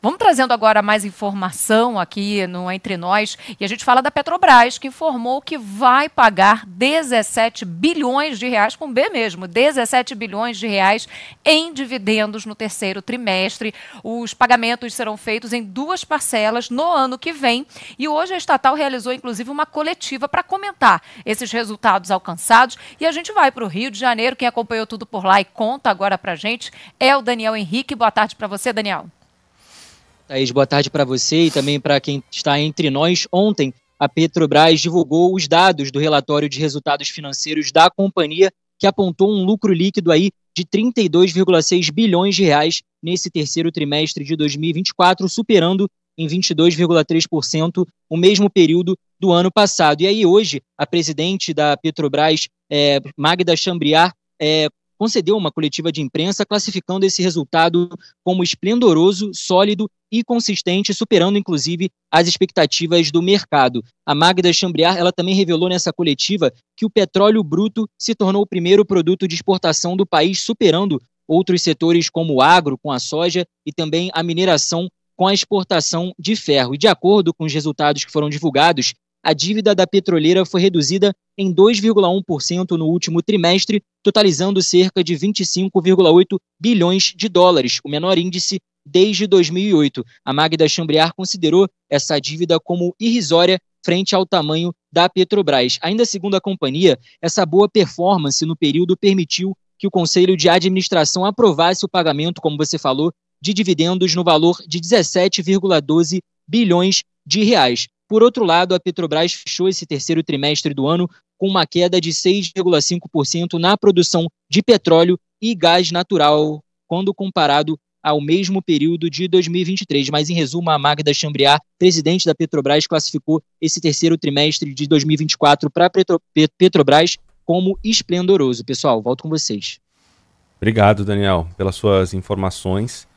Vamos trazendo agora mais informação aqui no Entre Nós. E a gente fala da Petrobras, que informou que vai pagar 17 bilhões de reais, com B mesmo, 17 bilhões de reais em dividendos no terceiro trimestre. Os pagamentos serão feitos em duas parcelas no ano que vem. E hoje a estatal realizou, inclusive, uma coletiva para comentar esses resultados alcançados. E a gente vai para o Rio de Janeiro. Quem acompanhou tudo por lá e conta agora para gente é o Daniel Henrique. Boa tarde para você, Daniel. Thaís, boa tarde para você e também para quem está entre nós. Ontem, a Petrobras divulgou os dados do relatório de resultados financeiros da companhia, que apontou um lucro líquido aí de 32,6 bilhões de reais nesse terceiro trimestre de 2024, superando em 22,3% o mesmo período do ano passado. E aí hoje a presidente da Petrobras, é, Magda Chambriar, é, eh, concedeu uma coletiva de imprensa classificando esse resultado como esplendoroso, sólido e consistente, superando inclusive as expectativas do mercado. A Magda Chambriar, ela também revelou nessa coletiva que o petróleo bruto se tornou o primeiro produto de exportação do país, superando outros setores como o agro, com a soja e também a mineração com a exportação de ferro. E de acordo com os resultados que foram divulgados, a dívida da petroleira foi reduzida em 2,1% no último trimestre, totalizando cerca de 25,8 bilhões de dólares, o menor índice desde 2008. A Magda Chambriar considerou essa dívida como irrisória frente ao tamanho da Petrobras. Ainda segundo a companhia, essa boa performance no período permitiu que o conselho de administração aprovasse o pagamento, como você falou, de dividendos no valor de 17,12 bilhões de reais. Por outro lado, a Petrobras fechou esse terceiro trimestre do ano com uma queda de 6,5% na produção de petróleo e gás natural, quando comparado ao mesmo período de 2023. Mas, em resumo, a Magda Chambriard, presidente da Petrobras, classificou esse terceiro trimestre de 2024 para a Petro Petrobras como esplendoroso. Pessoal, volto com vocês. Obrigado, Daniel, pelas suas informações.